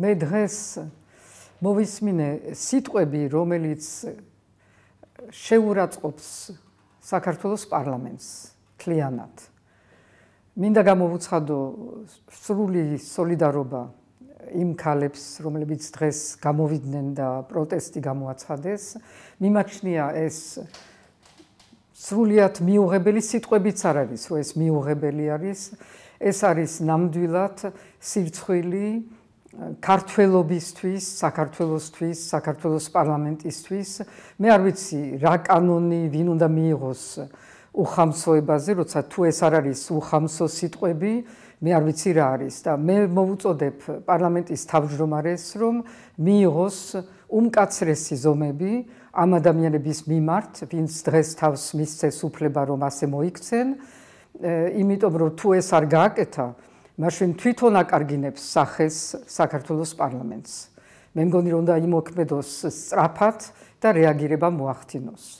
მე დღეს მოვისმინე სიტყვები, რომელიც შეურაცხყოფს საქართველოს პარლამენტს თლიანად. მინდა გამოვუცხადო სრული солиდარობა იმ ქალებს, რომლებიც დღეს გამოვიდნენ და პროტესტი გამოაცხადეს. მიმაჩნია ეს სრულიად მიუღებელი სიტყვებიც არ არის, რომ ეს მიუღებელი არის. ეს არის ნამდვილად სირცხვილი ქართველობისთვის, საქართველოსთვის, საქართველოს პარლამენტისთვის, მე არ ვიცი რა კანონი ვინ უნდა მიიღოს უხამსოებაზე, როცა თუ ეს არ არის უხამსო სიტყვები, მე არ ვიცი რა არის და მე მოვუწოდებ პარლამენტის თავმჯდომარეს, რომ მიიღოს უმკაცრესი ზომები ამ ადამიანების მიმართ, ვინც დღეს თავს მისცეს უფლება რომ ასე მოიქცენ, იმიტომ რომ თუ ეს არ გააკეთა, მაშინ თვითონ აკარგინებს სახეს საქართველოს პარლამენტს. მე მგონი რომ და იმოქმედოს სწრაფად და რეაგირება მოახდინოს.